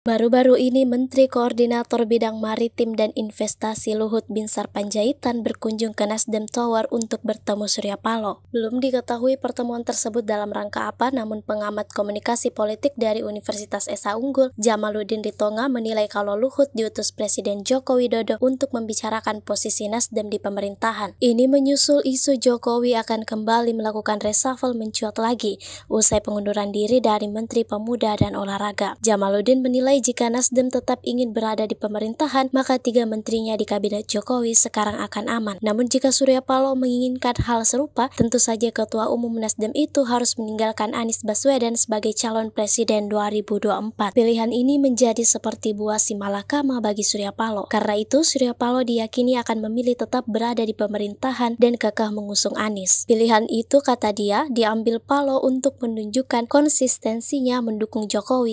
Baru-baru ini Menteri Koordinator Bidang Maritim dan Investasi Luhut Binsar Panjaitan berkunjung ke Nasdem Tower untuk bertemu Surya Paloh. Belum diketahui pertemuan tersebut dalam rangka apa, namun pengamat komunikasi politik dari Universitas Esa Unggul, Jamaluddin Ritonga menilai kalau Luhut diutus Presiden Joko Widodo untuk membicarakan posisi Nasdem di pemerintahan. Ini menyusul isu Jokowi akan kembali melakukan reshuffle mencuat lagi usai pengunduran diri dari Menteri Pemuda dan Olahraga. Jamaluddin menilai menilai jika Nasdem tetap ingin berada di pemerintahan, maka tiga menterinya di kabinet Jokowi sekarang akan aman. Namun jika Surya Paloh menginginkan hal serupa, tentu saja Ketua Umum Nasdem itu harus meninggalkan Anies Baswedan sebagai calon presiden 2024. Pilihan ini menjadi seperti buah simalakama bagi Surya Paloh. Karena itu, Surya Paloh diyakini akan memilih tetap berada di pemerintahan dan kekeh mengusung Anies. Pilihan itu, kata dia, diambil Paloh untuk menunjukkan konsistensinya mendukung Jokowi